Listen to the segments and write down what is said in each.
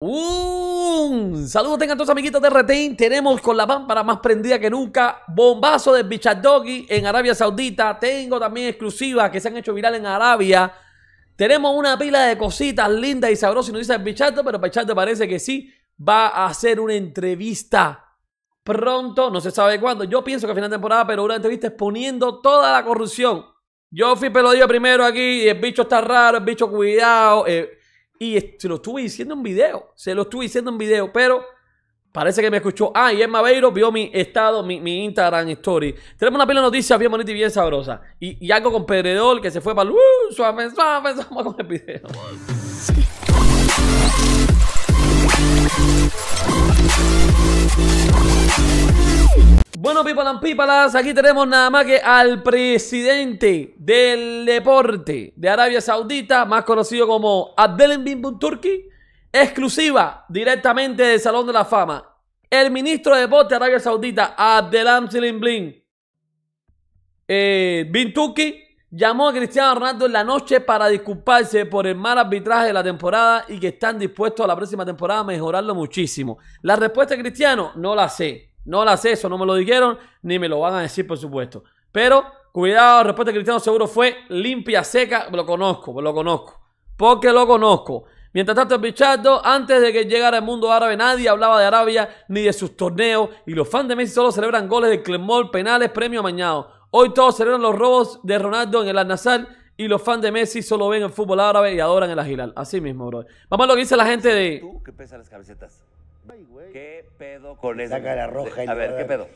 Un saludos tengan todos amiguitos de Retain. Tenemos con la pámpara más prendida que nunca. Bombazo de Doggy en Arabia Saudita. Tengo también exclusivas que se han hecho viral en Arabia. Tenemos una pila de cositas lindas y sabrosas. Y nos dice Bichardo, pero Bichardo parece que sí va a hacer una entrevista pronto. No se sabe cuándo. Yo pienso que a final de temporada, pero una entrevista exponiendo toda la corrupción. Yo fui pelodillo primero aquí. el bicho está raro, el bicho cuidado. Eh, y se lo estuve diciendo en video. Se lo estuve diciendo en video, pero parece que me escuchó. Ah, y Emma vio mi estado, mi, Instagram story. Tenemos una pila de noticias bien bonita y bien sabrosa. Y, algo con Pedredor que se fue para. Uh, suave, suave, con el video. Bueno, people pipalas, aquí tenemos nada más que al presidente del deporte de Arabia Saudita, más conocido como Adel Bin Turki, exclusiva directamente del Salón de la Fama. El ministro de deporte de Arabia Saudita, Abdelham Bin, eh, Bin Turki, llamó a Cristiano Ronaldo en la noche para disculparse por el mal arbitraje de la temporada y que están dispuestos a la próxima temporada a mejorarlo muchísimo. La respuesta de Cristiano no la sé. No las sé, eso no me lo dijeron, ni me lo van a decir, por supuesto. Pero, cuidado, respuesta de Cristiano seguro fue limpia, seca. Lo conozco, lo conozco. Porque lo conozco. Mientras tanto, Pichardo, antes de que llegara el mundo árabe, nadie hablaba de Arabia ni de sus torneos. Y los fans de Messi solo celebran goles de Clemol, penales, premio amañado. Hoy todos celebran los robos de Ronaldo en el Al-Nassr. Y los fans de Messi solo ven el fútbol árabe y adoran el Agilal. Así mismo, bro. Vamos a lo que dice la gente de. ¿Tú qué las camisetas? ¿Qué pedo con eso? cara roja. A ver, ¿qué pedo?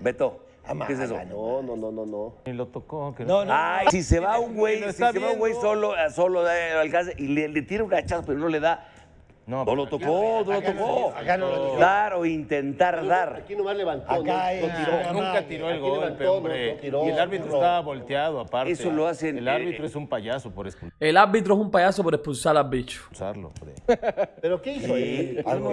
Beto. Ah, ¿Qué es eso? No, no, no, no, no. Ni lo tocó. Que no, no, Ay, si se va un güey, si se va un güey solo, eh, solo eh, al alcance y le, tira un hachazo, pero no le da no, no lo tocó, no, lo tocó. Acá no lo Dar o intentar dar. Aquí nomás levantó. Acá no, Nunca tiró el gol, levantó, hombre. y el árbitro estaba volteado, aparte. Eso lo hacen. El eh, árbitro es un payaso por expulsar. El árbitro es un payaso por expulsar al bicho. Expulsarlo, hombre. ¿Pero qué hizo? Sí, algo,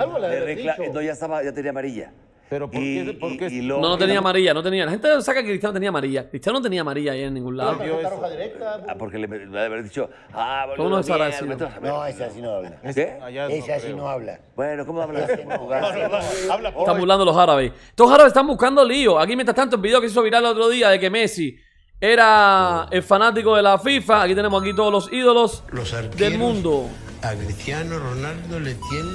algo le, le No, ya, estaba, ya tenía amarilla. Pero ¿por qué? lo, no, no tenía amarilla, no tenía. La gente saca que Cristiano tenía amarilla. Cristiano no tenía amarilla ahí en ningún lado. roja ah, pues. porque le, a haber dicho, ah, ¿Cómo no, mierda, así, no? no, esa sí no habla. ¿Qué? así esa no sí no habla. Bueno, ¿cómo habla? Están burlando los árabes. Estos árabes están buscando lío. Aquí, mientras tanto, el video que se hizo viral el otro día de que Messi era el fanático de la FIFA. Aquí tenemos aquí todos los ídolos del mundo. A Cristiano Ronaldo le tienen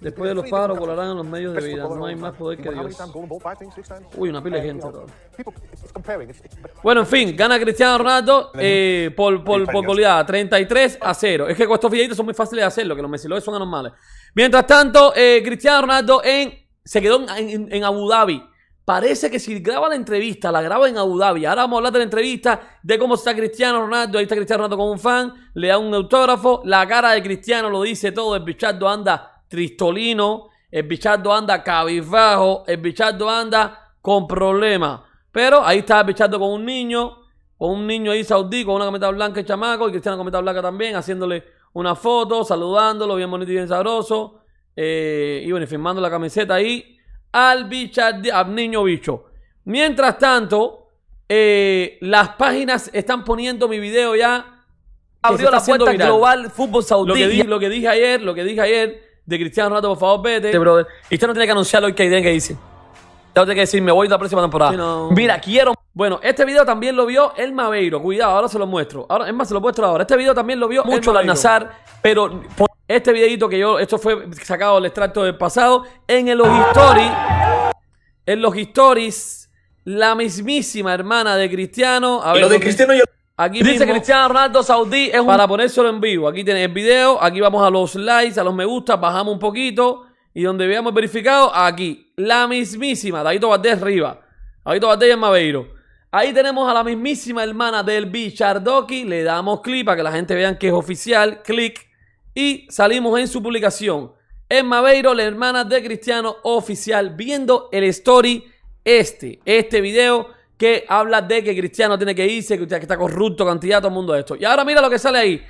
Después de los paros volarán los medios de vida. No hay más poder que Dios. Uy, una pila de gente. Uh, bueno, en fin, gana Cristiano Ronaldo eh, por, por, goleada 33 a 0. Es que estos videitos son muy fáciles de hacerlo, que los mesiloes son anormales. Mientras tanto, eh, Cristiano Ronaldo en, se quedó en, en Abu Dhabi. Parece que si graba la entrevista, la graba en Abu Dhabi. Ahora vamos a hablar de la entrevista, de cómo está Cristiano Ronaldo. Ahí está Cristiano Ronaldo con un fan, le da un autógrafo. La cara de Cristiano lo dice todo. El bichardo anda tristolino, el bichardo anda cabizbajo, el bichardo anda con problemas. Pero ahí está el bichardo con un niño, con un niño ahí saudí, con una camiseta blanca y chamaco, y Cristiano con camiseta blanca también, haciéndole una foto, saludándolo, bien bonito y bien sabroso. Eh, y bueno, firmando la camiseta ahí al al niño bicho. Mientras tanto, eh, las páginas están poniendo mi video ya. Abrió la puerta global fútbol saudí. Lo que, dije ayer, lo que dije ayer de Cristiano Ronaldo, por favor, vete. Este brother. Y usted no tiene que anunciarlo hoy que idea que dice. Usted no tiene que decir, me voy la próxima temporada. Mira, quiero. Bueno, este video también lo vio el Maveiro. Cuidado, ahora se lo muestro. Ahora, es más, se lo muestro ahora. Este video también lo vio mucho el Nazar, pero. Este videito que yo, esto fue sacado del extracto del pasado. En el logistory en los histories. la mismísima hermana de Cristiano. A ver, lo de Cristiano Aquí dice Cristiano Ronaldo Saudí es Para ponérselo en vivo. Aquí tiene el video. Aquí vamos a los likes, a los me gusta. Bajamos un poquito. Y donde veamos verificado, aquí. La mismísima. David Valdés arriba, David Valdés en Maveiro. Ahí tenemos a la mismísima hermana del Bichardoki. Le damos clic para que la gente vean que es oficial. Clic. Y salimos en su publicación. En Maveiro, la hermana de Cristiano Oficial, viendo el story este, este video que habla de que Cristiano tiene que irse, que está corrupto, cantidad, todo el mundo de esto. Y ahora mira lo que sale ahí.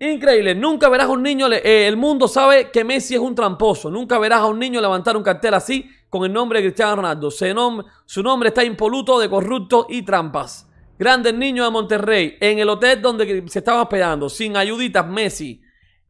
Increíble, nunca verás a un niño, eh, el mundo sabe que Messi es un tramposo, nunca verás a un niño levantar un cartel así con el nombre de Cristiano Ronaldo. su nombre está impoluto de corrupto y trampas. Grandes niños de Monterrey, en el hotel donde se estaba hospedando, sin ayuditas Messi,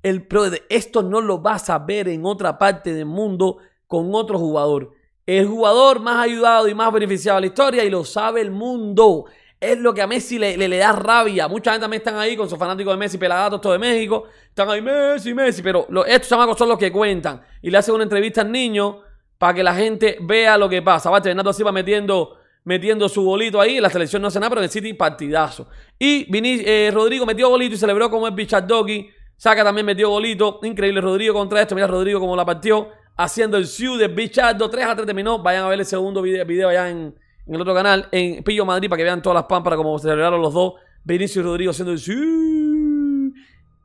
el, esto no lo vas a ver en otra parte del mundo con otro jugador. El jugador más ayudado y más beneficiado de la historia y lo sabe el mundo. Es lo que a Messi le, le, da rabia. Mucha gente también están ahí con sus fanáticos de Messi, pelagatos, todo de México. Están ahí, Messi, Messi. Pero estos chamacos son los que cuentan. Y le hacen una entrevista al niño para que la gente vea lo que pasa. va Bernardo va metiendo, metiendo su bolito ahí. La selección no hace nada, pero el City partidazo. Y eh, Rodrigo metió bolito y celebró como el Doggy. Saca también metió golito. Increíble Rodrigo contra esto. Mira Rodrigo como la partió. Haciendo el Sioux de Bichardo. 3 a 3 terminó. Vayan a ver el segundo video, allá en, el otro canal. En Pillo Madrid para que vean todas las pámparas como se celebraron los dos. Vinicius y Rodrigo haciendo el Sioux.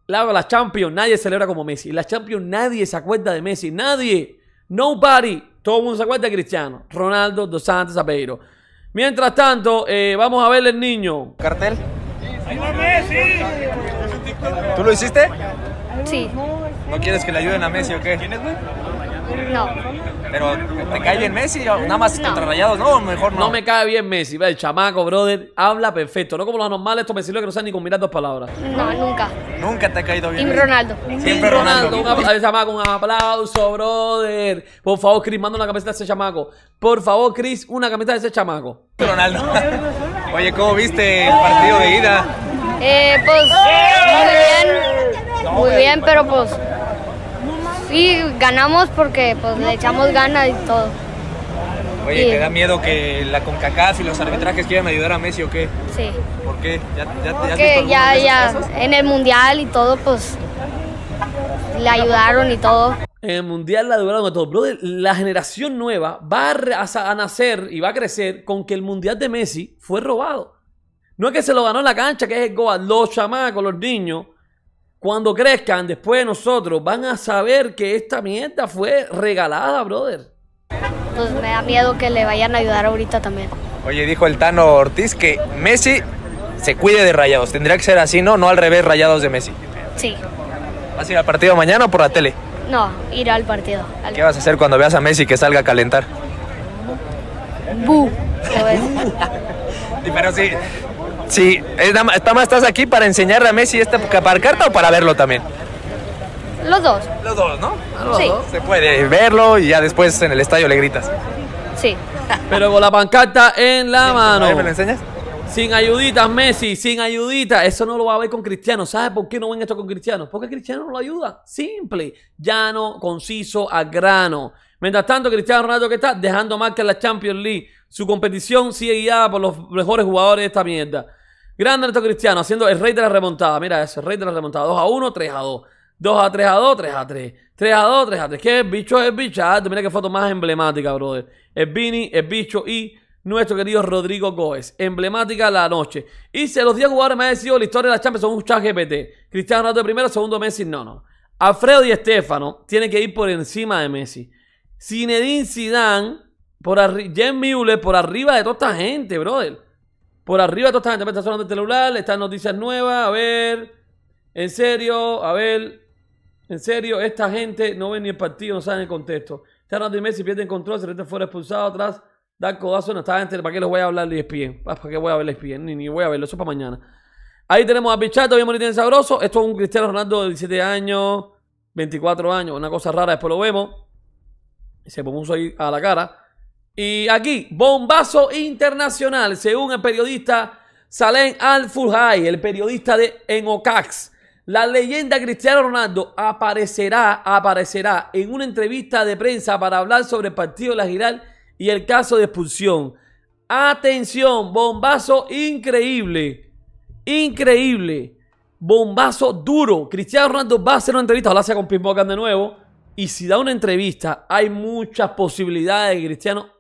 la Champions. Nadie celebra como Messi. La Champions nadie se acuerda de Messi. Nadie. Nobody. Todo el mundo se acuerda de Cristiano. Ronaldo, Dos Santos, Apeiro. Mientras tanto, eh, vamos a ver el niño. Cartel. ¿Tú lo hiciste? Sí. ¿No quieres que le ayuden a Messi o qué? ¿Quién güey? No. Pero, ¿te cae bien Messi? Nada más no. ¿no? Mejor no. No me cae bien Messi, El chamaco, brother, habla perfecto. No como los normales, estos sirve que no saben ni combinar dos palabras. No, nunca. Nunca te ha caído bien. Y Ronaldo. Siempre Ronaldo. Un, chamaco, un aplauso, brother. Por favor, Chris, manda una camiseta a ese chamaco. Por favor, Chris, una camiseta de ese chamaco. Ronaldo. Oye, ¿cómo viste el partido de ida? Eh, pues, muy bien. Muy bien, pero pues Sí, ganamos porque pues le echamos ganas y todo. Oye, ¿te da miedo que la CONCACAF y los arbitrajes quieran ayudar a Messi o qué? Sí. ¿Por qué? ¿Ya, ya, porque ya, ya, en el Mundial y todo, pues le ayudaron y todo. En el Mundial la ayudaron a todo. la generación nueva va a, nacer y va a crecer con que el Mundial de Messi fue robado. No es que se lo ganó en la cancha, que es el Goa. Los chamacos, los niños, cuando crezcan después de nosotros, van a saber que esta mierda fue regalada, brother. Pues me da miedo que le vayan a ayudar ahorita también. Oye, dijo el Tano Ortiz que Messi se cuide de rayados. Tendría que ser así, ¿no? No al revés, rayados de Messi. Sí. ¿Vas a ir al partido mañana o por la tele? No, ir al partido. ¿Qué vas a hacer cuando veas a Messi que salga a calentar? Bu. Pero sí, Sí, está estás aquí para enseñarle a Messi esta pancarta o para verlo también. Los dos. Los dos, ¿no? Ah, los sí. Dos. Se puede verlo y ya después en el estadio le gritas. Sí. Pero con la pancarta en la mano. ¿Me la enseñas? Sin ayuditas, Messi, sin ayuditas. Eso no lo va a ver con Cristiano. ¿Sabes por qué no ven esto con Cristiano? Porque Cristiano no lo ayuda. Simple, llano, conciso, a grano. Mientras tanto, Cristiano Ronaldo que está dejando más que la Champions League. Su competición sigue guiada por los mejores jugadores de esta mierda. Grande Neto Cristiano haciendo el rey de la remontada. Mira eso, el rey de la remontada. 2 a 1, 3 a 2. 2 a 3 a 2, 3 a 3. 3 a 2, 3 a 3. Qué bicho es bicho. Ah, mira qué foto más emblemática, brother. Es Vini, es bicho y nuestro querido Rodrigo Góez. Emblemática la noche. Y si los 10 jugadores me ha decidido la historia de la Champions son un chat GPT. Cristiano Ronaldo primero, segundo Messi, no, no. Alfredo y Estefano tienen que ir por encima de Messi. Zinedine Zidane por Jen Müller por arriba de toda esta gente, brother. Por arriba toda esta gente me está sonando el celular, estas noticias nuevas, a ver. En serio, a ver. En serio, esta gente no ve ni el partido, no saben el contexto. Está Randy Messi, pierde el control, se rete fuera expulsado atrás, da codazo, no está gente, ¿para qué les voy a hablar de ESPN? Ah, ¿Para qué voy a ver ESPN? Ni, ni voy a verlo, eso para mañana. Ahí tenemos a Pichato, bien bonito y sabroso. Esto es un Cristiano Ronaldo de 17 años, 24 años, una cosa rara, después lo vemos. Se puso ahí a la cara. Y aquí, bombazo internacional, según el periodista Salem Al-Fulhai, el periodista de Enocax. La leyenda Cristiano Ronaldo aparecerá, aparecerá en una entrevista de prensa para hablar sobre el partido de la Giral y el caso de expulsión. Atención, bombazo increíble, increíble, bombazo duro. Cristiano Ronaldo va a hacer una entrevista, ojalá sea con Pimbocan de nuevo. Y si da una entrevista, hay muchas posibilidades de Cristiano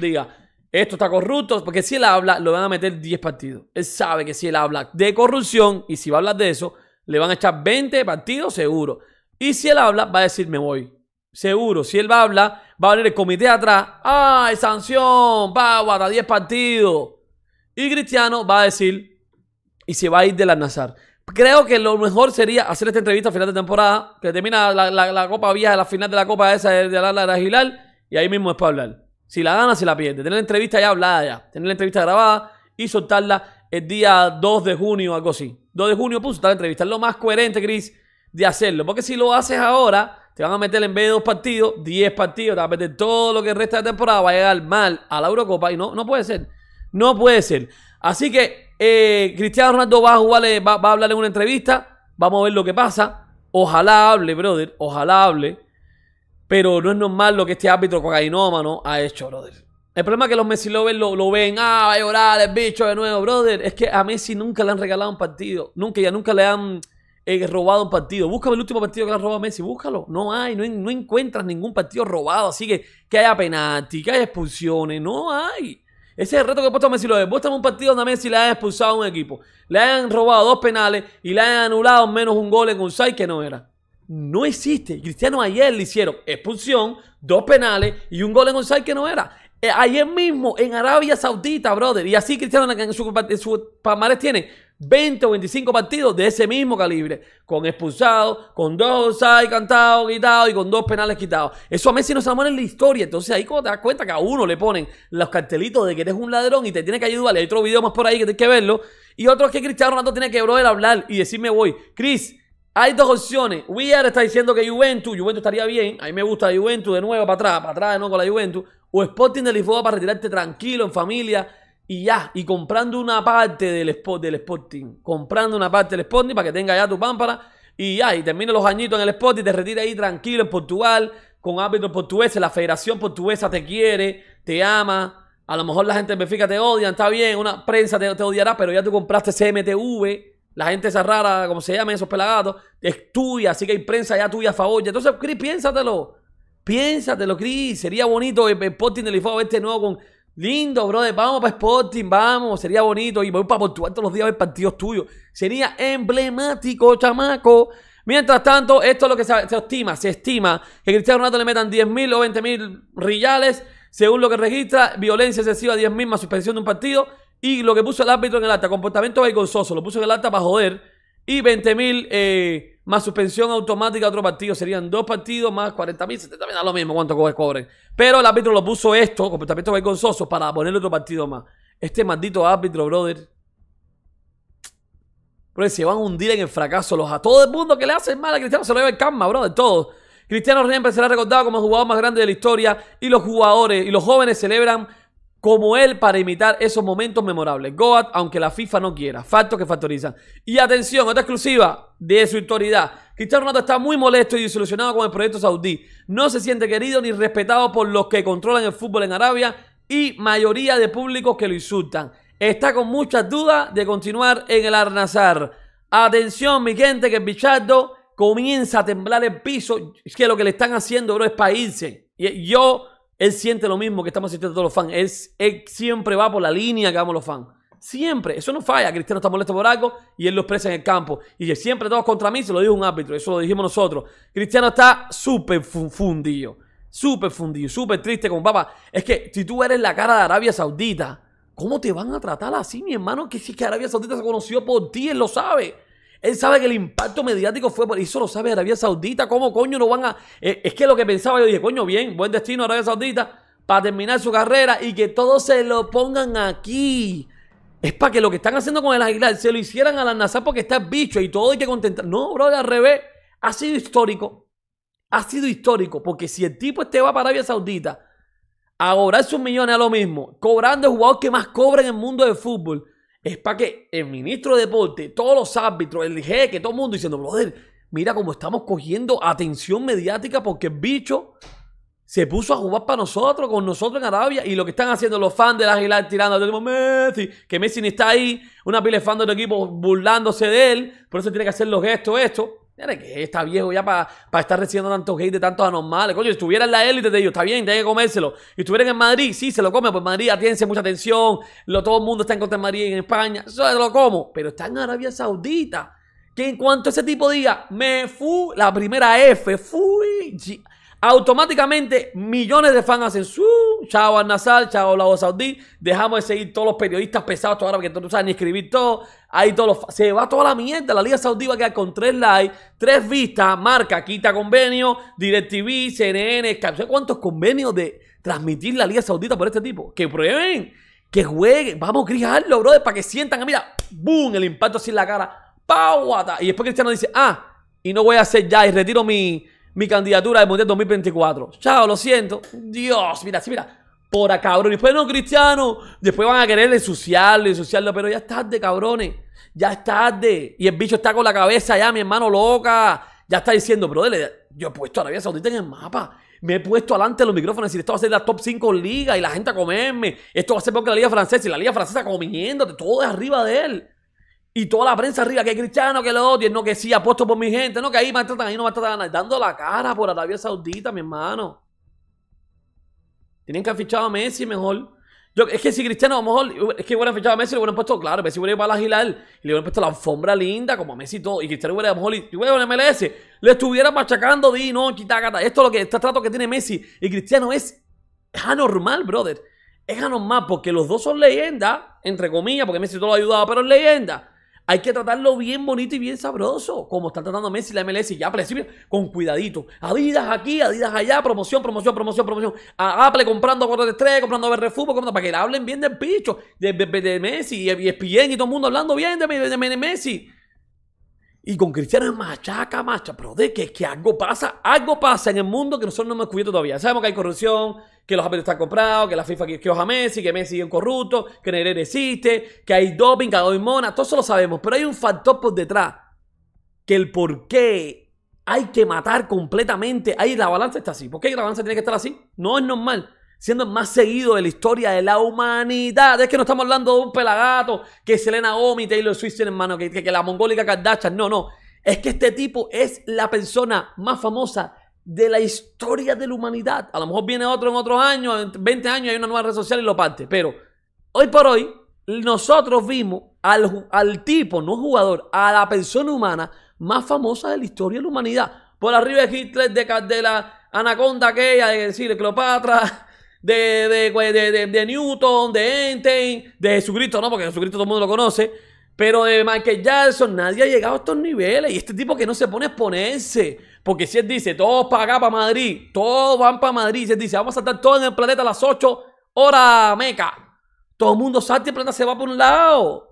diga, esto está corrupto, porque si él habla, lo van a meter 10 partidos. Él sabe que si él habla de corrupción y si va a hablar de eso, le van a echar 20 partidos seguro. Y si él habla, va a decir, me voy. Seguro, si él va a hablar, va a venir el comité atrás. ¡Ay, sanción! a dar 10 partidos! Y Cristiano va a decir, y se va a ir del Al-Nazar. Creo que lo mejor sería hacer esta entrevista a final de temporada, que termina la, Copa Vieja, la final de la Copa esa de la, la, de Aguilar, y ahí mismo es para hablar. Si la gana, si la pierde. Tener la entrevista ya hablada ya. Tener la entrevista grabada y soltarla el día 2 de junio, algo así. 2 de junio, puso soltar la entrevista. Es lo más coherente, Chris, de hacerlo. Porque si lo haces ahora, te van a meter en vez de dos partidos, 10 partidos. Te van a meter todo lo que resta de temporada. Va a llegar mal a la Eurocopa. Y no, no puede ser. No puede ser. Así que eh, Cristiano Ronaldo va a, eh, va, a hablar en una entrevista. Vamos a ver lo que pasa. Ojalá hable, brother. Ojalá hable. Pero no es normal lo que este árbitro cocainómano ha hecho, brother. El problema es que los Messi lovers lo, ven, ah, va a llorar el bicho de nuevo, brother. Es que a Messi nunca le han regalado un partido. Nunca, ya nunca le han eh, robado un partido. Búscame el último partido que le han robado a Messi, búscalo. No hay, no, encuentras ningún partido robado. Así que que haya penalti, que haya expulsiones, no hay. Ese es el reto que ha puesto a Messi Lovers. Búscame un partido donde a Messi le han expulsado a un equipo, le han robado dos penales y le han anulado menos un gol en un que no era no existe. Cristiano ayer le hicieron expulsión, dos penales y un gol en offside que no era. Eh, ayer mismo en Arabia Saudita, brother. Y así Cristiano en su, Palmares tiene 20 o 25 partidos de ese mismo calibre. Con expulsado, con dos hay cantados, quitados y con dos penales quitados. Eso a Messi no se lo en la historia. Entonces ahí como te das cuenta que a uno le ponen los cartelitos de que eres un ladrón y te tiene que ayudar. Hay otro video más por ahí que tienes que verlo. Y otro es que Cristiano Ronaldo tiene que, brother, hablar y decirme voy. Cris... Hay dos opciones. Are está diciendo que Juventus, Juventus estaría bien. A mí me gusta Juventus de nuevo para atrás, para atrás de nuevo con la Juventus. O Sporting de Lisboa para retirarte tranquilo, en familia y ya. Y comprando una parte del, sport, del Sporting. Comprando una parte del Sporting para que tenga ya tu pámpara. Y ya, y termina los añitos en el Sporting, y te retira ahí tranquilo en Portugal, con árbitros portugueses. La Federación Portuguesa te quiere, te ama. A lo mejor la gente me Benfica te odian, está bien, una prensa te odiará, pero ya tú compraste CMTV la gente esa rara, como se llaman esos pelagatos, es tuya, así que hay prensa ya tuya a favor. Entonces, Chris, piénsatelo. Piénsatelo, Chris. Sería bonito el, eh, eh, Sporting del este nuevo con. Lindo, brother. Vamos para Sporting, vamos. Sería bonito. Y voy para Portugal todos los días a ver partidos tuyos. Sería emblemático, chamaco. Mientras tanto, esto es lo que se, se estima. Se estima que Cristiano Ronaldo le metan 10.000 o 20.000 riales Según lo que registra, violencia excesiva 10.000 más suspensión de un partido. Y lo que puso el árbitro en el alta, comportamiento vergonzoso, lo puso en el acta para joder. Y 20.000 mil eh, más suspensión automática a otro partido. Serían dos partidos más 40.000, mil, 70 mil, da lo mismo cuánto cobren. Pero el árbitro lo puso esto, comportamiento vergonzoso, para ponerle otro partido más. Este maldito árbitro, brother. Brother, se van a hundir en el fracaso. Los, a todo el mundo que le hacen mal a Cristiano se lo lleva el karma, brother, todo. Cristiano siempre ha recordado como el jugador más grande de la historia y los jugadores y los jóvenes celebran como él para imitar esos momentos memorables. Goat, aunque la FIFA no quiera. Facto que factorizan. Y atención, otra exclusiva de su autoridad. Cristiano Ronaldo está muy molesto y desilusionado con el proyecto saudí. No se siente querido ni respetado por los que controlan el fútbol en Arabia y mayoría de públicos que lo insultan. Está con muchas dudas de continuar en el Arnazar. Atención, mi gente, que el bichardo comienza a temblar el piso. Es que lo que le están haciendo, bro, es para irse. Yo él siente lo mismo que estamos sintiendo todos los fans. Él, siempre va por la línea que vamos los fans. Siempre. Eso no falla. Cristiano está molesto por algo y él lo expresa en el campo. Y siempre todos contra mí, se lo dijo un árbitro. Eso lo dijimos nosotros. Cristiano está súper fundido. Súper fundido. Súper triste con papá. Es que si tú eres la cara de Arabia Saudita, ¿cómo te van a tratar así, mi hermano? Que si que Arabia Saudita se conoció por ti, él lo sabe. Él sabe que el impacto mediático fue por eso, lo sabe Arabia Saudita. ¿Cómo coño no van a.? Eh, es que lo que pensaba, yo dije, coño, bien, buen destino Arabia Saudita para terminar su carrera y que todos se lo pongan aquí. Es para que lo que están haciendo con el Aguilar se lo hicieran a la NASA porque está bicho y todo hay que contentar. No, bro, al revés. Ha sido histórico. Ha sido histórico porque si el tipo este va para Arabia Saudita a cobrar sus millones a lo mismo, cobrando el jugador que más cobra en el mundo del fútbol es para que el ministro de deporte, todos los árbitros, el jeque, todo el mundo diciendo, brother, mira cómo estamos cogiendo atención mediática porque el bicho se puso a jugar para nosotros, con nosotros en Arabia, y lo que están haciendo los fans la Aguilar tirando, tenemos Messi, que Messi ni está ahí, una pile fan del equipo burlándose de él, por eso tiene que hacer los gestos, esto. Mira que está viejo ya para estar recibiendo tantos hate de tantos anormales. Coño, si estuviera en la élite de ellos está bien, tiene que comérselo. Si estuvieran en Madrid, sí, se lo come. Pues Madrid atiende mucha atención. Lo, todo el mundo está en contra de Madrid en España. Eso se lo como. Pero está en Arabia Saudita. Que en cuanto ese tipo diga, me fui, la primera F, fui. Automáticamente millones de fans hacen su, chao al Nazar, chao lado Saudí, dejamos de seguir todos los periodistas pesados toda porque porque no sabes ni escribir todo, ahí todos se va toda la mierda, la Liga Saudí va a quedar con tres likes, tres vistas, marca, quita convenio, DirecTV, CNN, sé cuántos convenios de transmitir la Liga Saudita por este tipo? Que prueben, que jueguen, vamos a criarlo, brother, para que sientan, mira, boom, el impacto así en la cara, ¡pau! Y después Cristiano dice, ah, y no voy a hacer ya, y retiro mi mi candidatura de Mundial 2024. Chao, lo siento. Dios, mira, sí, mira. Por a cabrón. Después no, Cristiano. Después van a querer ensuciarlo, ensuciarlo. Pero ya es tarde, cabrones. Ya es tarde. Y el bicho está con la cabeza ya, mi hermano loca. Ya está diciendo, brother, yo he puesto a Arabia Saudita en el mapa. Me he puesto adelante los micrófonos y le esto va a ser la top 5 liga y la gente a comerme. Esto va a ser porque la liga francesa y la liga francesa comiéndote. Todo es arriba de él. Y toda la prensa arriba, que cristiano, que lo odien, no, que sí, apuesto por mi gente, no, que ahí maltratan, ahí no maltratan, dando la cara por Arabia Saudita, mi hermano. Tienen que haber fichado a Messi mejor. es que si Cristiano, a lo mejor, es que hubieran fichado a Messi, le hubieran puesto, claro, Messi hubiera ido para la Gilar, y le hubieran puesto la alfombra linda, como a Messi y todo, y Cristiano hubiera, a lo mejor, y hubiera en MLS, le estuviera machacando di, no, y Esto es lo que, este trato que tiene Messi y Cristiano es, es anormal, brother. Es anormal, porque los dos son leyendas, entre comillas, porque Messi todo lo ayudado, pero es leyenda. Hay que tratarlo bien bonito y bien sabroso, como están tratando Messi la MLS. Ya, pues, Apple, con cuidadito. Adidas aquí, Adidas allá, promoción, promoción, promoción, promoción. A Apple comprando 4 de 3, comprando BR comprando, para que hablen bien del picho, de, Messi, y, y y todo el mundo hablando bien de, de Messi. Y con Cristiano machaca, macha, Pero de que, que algo pasa, algo pasa en el mundo que nosotros no hemos descubierto todavía. Sabemos que hay corrupción, que los árbitros están comprados, que la FIFA que a Messi, que Messi es un corrupto, que Nerere existe, que hay doping, que hay mona, todo eso lo sabemos, pero hay un factor por detrás, que el por qué hay que matar completamente, ahí la balanza está así, ¿por qué la balanza tiene que estar así? No es normal siendo el más seguido de la historia de la humanidad. Es que no estamos hablando de un pelagato, que Selena y Taylor Swift, hermano, que, que, la mongólica Kardashian. No, no. Es que este tipo es la persona más famosa de la historia de la humanidad. A lo mejor viene otro en otros años, en 20 años hay una nueva red social y lo parte. Pero hoy por hoy, nosotros vimos al, tipo, no jugador, a la persona humana más famosa de la historia de la humanidad. Por arriba de Hitler, de, la anaconda aquella, de decir, de Cleopatra, pues, de, de, de, Newton, de Einstein, de Jesucristo, no, porque Jesucristo todo el mundo lo conoce. Pero de Michael Jackson, nadie ha llegado a estos niveles. Y este tipo que no se pone a exponerse porque si él dice, todos para acá, para Madrid, todos van para Madrid, si él dice, vamos a saltar todos en el planeta a las 8 ¡Hora, meca, todo el mundo salte y el planeta se va por un lado.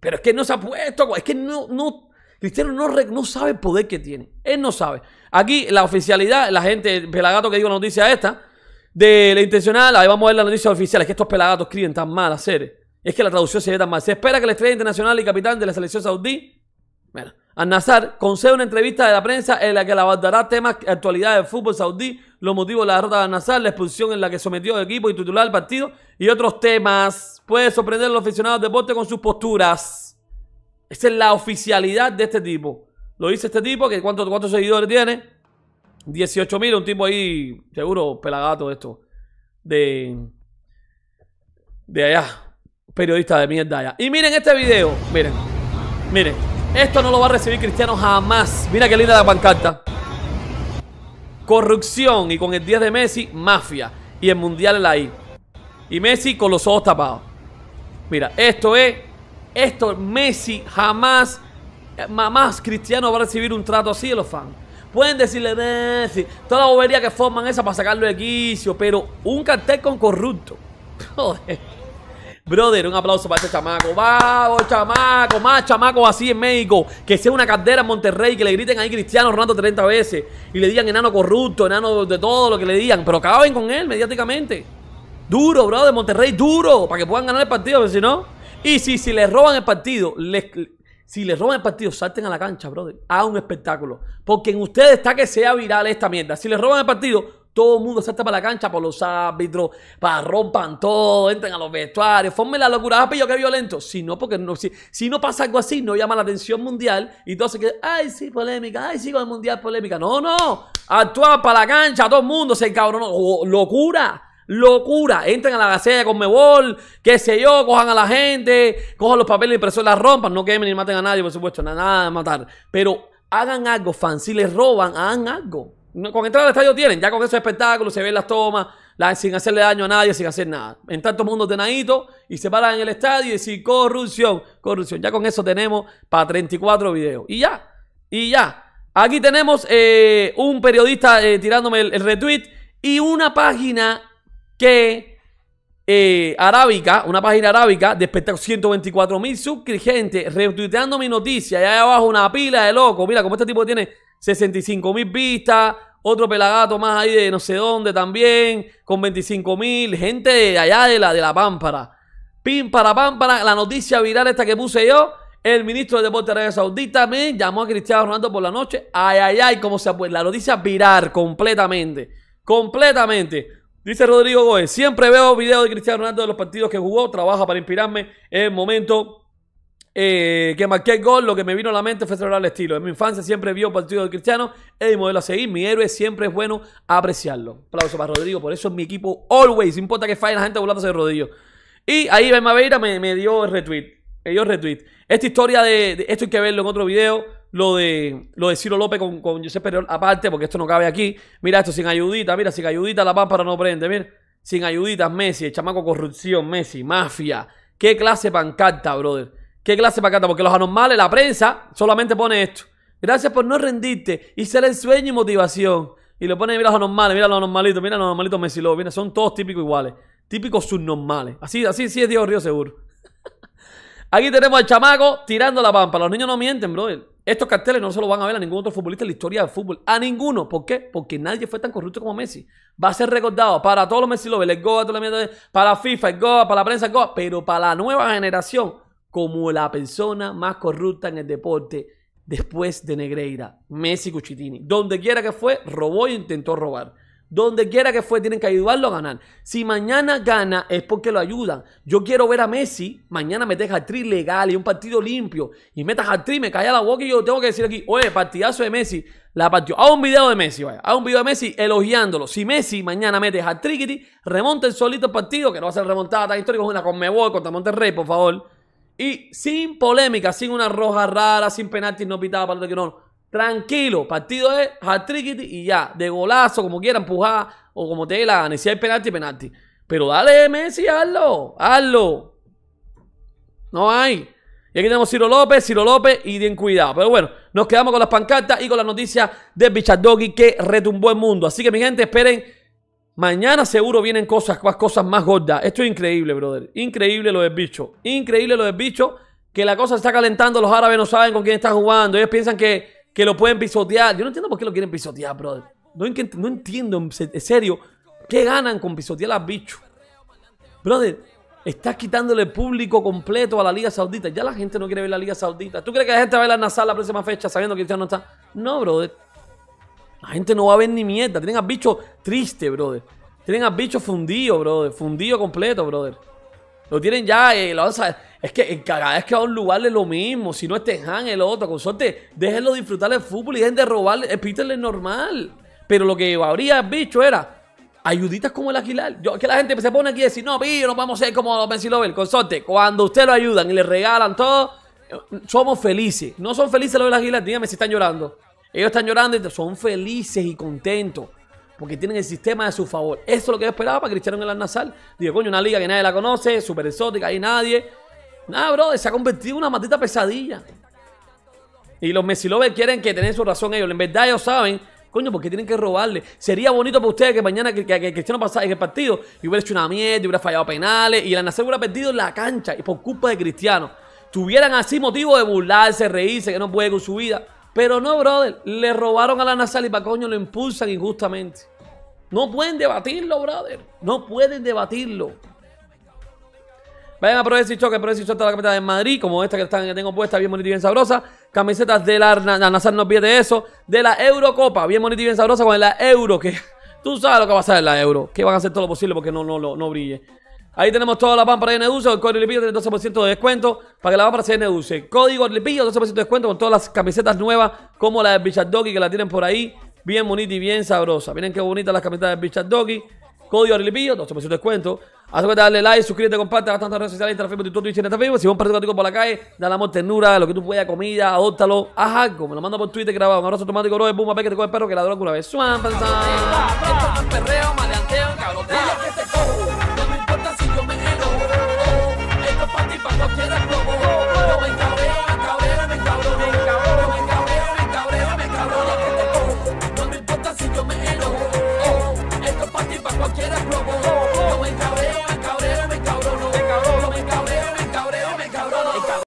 Pero es que no se ha puesto, es que no, no Cristiano no, no sabe el poder que tiene, él no sabe. Aquí la oficialidad, la gente, el pelagato que digo la noticia esta, de la intencional, ahí vamos a ver la noticia oficial, es que estos pelagatos escriben tan mal a Es que la traducción se ve tan mal. Se espera que la estrella internacional y capitán de la selección saudí. Mira. Al-Nazar concede una entrevista de la prensa en la que le abordará temas de actualidad del fútbol saudí, los motivos de la derrota de Al-Nazar, la expulsión en la que sometió el equipo y titular del partido y otros temas. Puede sorprender a los aficionados de deporte con sus posturas. Esa es la oficialidad de este tipo. Lo dice este tipo, que ¿cuántos, seguidores tiene? 18.000, un tipo ahí, seguro, pelagato esto, de, de allá, periodista de mierda allá. Y miren este video, miren, miren. Esto no lo va a recibir Cristiano jamás. Mira qué linda la pancarta. Corrupción y con el 10 de Messi, mafia. Y el mundial es la I. Y Messi con los ojos tapados. Mira, esto es. Esto Messi jamás. Mamás Cristiano va a recibir un trato así de los fans. Pueden decirle Messi, toda la bobería que forman esa para sacarlo de quicio, pero un cartel con corrupto. Joder. Brother, un aplauso para ese chamaco. Vamos, chamaco. Más chamaco así en México. Que sea una caldera en Monterrey. Que le griten ahí Cristiano Ronaldo 30 veces. Y le digan enano corrupto, enano de todo lo que le digan. Pero acaben con él mediáticamente. Duro, brother. Monterrey, duro. Para que puedan ganar el partido. porque si no. Y si, si les roban el partido, si les roban el partido, salten a la cancha, brother. Haz un espectáculo. Porque en ustedes está que sea viral esta mierda. Si les roban el partido, todo el mundo salta para la cancha, por los árbitros, para rompan todo, entren a los vestuarios, formen la locura. Ah, pillo, qué violento. Si no, porque si, no pasa algo así, no llama la atención mundial y entonces que, ay, sí, polémica, ay, sí, con el mundial polémica. No, no, actúa para la cancha, todo el mundo se cabrón, oh, locura. Locura, entren a la gaceta con Mebol, qué sé yo, cojan a la gente, cojan los papeles de impresión, las rompan, no quemen ni maten a nadie, por supuesto, nada, nada de matar. Pero hagan algo, fan, si les roban, hagan algo. Con entrar al estadio tienen, ya con esos espectáculos se ven las tomas, sin hacerle daño a nadie, sin hacer nada. En tantos mundos de y se paran en el estadio y dicen, corrupción, corrupción. Ya con eso tenemos para 34 videos. Y ya, y ya. Aquí tenemos eh, un periodista eh, tirándome el, retweet y una página que eh, arábica, una página arábica de espectáculos 124 mil suscriptores retuiteando mi noticia. Y ahí abajo una pila de locos. Mira, como este tipo tiene 65 mil vistas, otro pelagato más ahí de no sé dónde también, con 25 mil, gente de allá de la, de la pámpara. Pim para pámpara, la noticia viral esta que puse yo, el ministro de Deportes de Arabia Saudita me llamó a Cristiano Ronaldo por la noche. Ay, ay, ay, cómo se puede La noticia viral completamente. Completamente. Dice Rodrigo Gómez, siempre veo videos de Cristiano Ronaldo de los partidos que jugó, trabaja para inspirarme en el momento eh, que marqué el gol, lo que me vino a la mente fue celebrar el estilo. En mi infancia siempre vio Partido de Cristiano, es mi modelo a seguir, mi héroe siempre es bueno apreciarlo. Aplauso para Rodrigo, por eso es mi equipo always, importa que falle la gente Volándose de Rodrigo. Y ahí Ben Maveira me, dio el retweet, me dio el retweet. Esta historia de, esto hay que verlo en otro video, lo de lo de Ciro López con, con Josep Perón aparte, porque esto no cabe aquí. Mira esto, sin ayudita, mira, sin ayudita la pámpara no prende, mira. Sin ayudita Messi, chamaco corrupción, Messi, mafia. ¿Qué clase pancarta, brother? Qué clase pacata, porque los anormales, la prensa, solamente pone esto. Gracias por no rendirte y se el sueño y motivación. Y le pone, mira los anormales, mira los anormalitos, mira los Messi viene mira, son todos típicos iguales. Típicos subnormales. Así, así sí es Dios Río seguro. Aquí tenemos al chamaco tirando la pampa. Los niños no mienten, bro. Estos carteles no se los van a ver a ningún otro futbolista en la historia del fútbol. A ninguno. ¿Por qué? Porque nadie fue tan corrupto como Messi. Va a ser recordado para todos los Messi Lovers, el Goa, para FIFA, el Goa, para la prensa, el Goa. Pero para la nueva generación, como la persona más corrupta en el deporte después de Negreira, Messi Cuchitini. Donde quiera que fue, robó y intentó robar. Donde quiera que fue, tienen que ayudarlo a ganar. Si mañana gana, es porque lo ayudan. Yo quiero ver a Messi. Mañana metes a tri legal y un partido limpio. Y metas a tri, me calla la boca y yo tengo que decir aquí, oye, partidazo de Messi. La partió. Hago un video de Messi, vaya. Hago un video de Messi elogiándolo. Si Messi mañana mete a Hat-Tri, remonta el solito el partido, que no va a ser remontada tan histórica, es una Mebol, contra Monterrey, por favor. Y sin polémica, sin una roja rara, sin penaltis no pitaba para el que no. Tranquilo, partido es hat y ya. De golazo, como quiera, empujar o como te la gana. Si hay penalti, penalti. Pero dale, Messi, hazlo, hazlo. No hay. Y aquí tenemos Ciro López, Ciro López y bien cuidado. Pero bueno, nos quedamos con las pancartas y con las noticias de Bichardogui que retumbó el mundo. Así que mi gente, esperen Mañana seguro vienen cosas, cosas más gordas. Esto es increíble, brother. Increíble lo del bicho. Increíble lo del bicho. Que la cosa se está calentando. Los árabes no saben con quién están jugando. Ellos piensan que, lo pueden pisotear. Yo no entiendo por qué lo quieren pisotear, brother. No, no entiendo, en serio, qué ganan con pisotear al bicho. Brother, estás quitándole el público completo a la Liga Saudita. Ya la gente no quiere ver la Liga Saudita. ¿Tú crees que la gente va a ver la Nazar la próxima fecha sabiendo que Cristiano no está? No, brother. La gente no va a ver ni mierda. Tienen al bicho triste, brother. Tienen al bicho fundido, brother. Fundido completo, brother. Lo tienen ya. Eh, lo, es que en cada vez que va a un lugar es lo mismo. Si no estén Han, el otro. Con suerte, déjenlo disfrutar el fútbol y dejen de robarle. El es normal. Pero lo que habría bicho era ayuditas como el Aguilar Yo, que la gente se pone aquí y decir, no, pillo, no vamos a ser como a Messi Lover, consorte. Cuando usted lo ayudan y le regalan todo, somos felices. No son felices los del Aguilar, dígame si están llorando. Ellos están llorando y son felices y contentos porque tienen el sistema a su favor. Eso es lo que yo esperaba para Cristiano en el Al-Nassr. Digo, coño, una liga que nadie la conoce, súper exótica, ahí nadie. Nada, bro, se ha convertido en una matita pesadilla. Y los Messi quieren que tengan su razón ellos. En verdad ellos saben, coño, porque tienen que robarle. Sería bonito para ustedes que mañana que, Cristiano pasara en el partido y hubiera hecho una mierda, y hubiera fallado penales y el al hubiera perdido en la cancha y por culpa de Cristiano. Tuvieran así motivo de burlarse, reírse, que no puede con su vida. Pero no, brother, le robaron a la nasal y pa' coño lo impulsan injustamente. No pueden debatirlo, brother. No pueden debatirlo. Vayan a probar ese Choque, probar si Choque de la camiseta de Madrid, como esta que, tengo puesta, bien bonita y bien sabrosa. Camisetas de la, la no pide eso. De la Eurocopa, bien bonita y bien sabrosa, con la Euro, que tú sabes lo que va a pasar la Euro. Que van a hacer todo lo posible porque no, no, no, no brille. Ahí tenemos toda la pámpara de Neduce. El código Lipillo tiene 12% de descuento para que la pámpara se Neduce. Código Lipillo, 12% de descuento con todas las camisetas nuevas, como la de Bichard Doggy, que la tienen por ahí. Bien bonita y bien sabrosa. Miren qué bonitas las camisetas de Bichard Doggy. Código Lipillo, 12% de descuento. que darle like, suscríbete, comparte a tantas redes sociales, Instagram, Facebook, Twitter, Instagram, Facebook. Si vas un por la calle, dale amor, ternura, lo que tú puedas, comida, adóptalo, Ajá, algo. Me lo mando por Twitter, grabado. Un abrazo automático, bro, de ver que te coge el perro, que la droga una vez. perreo, maleanteo,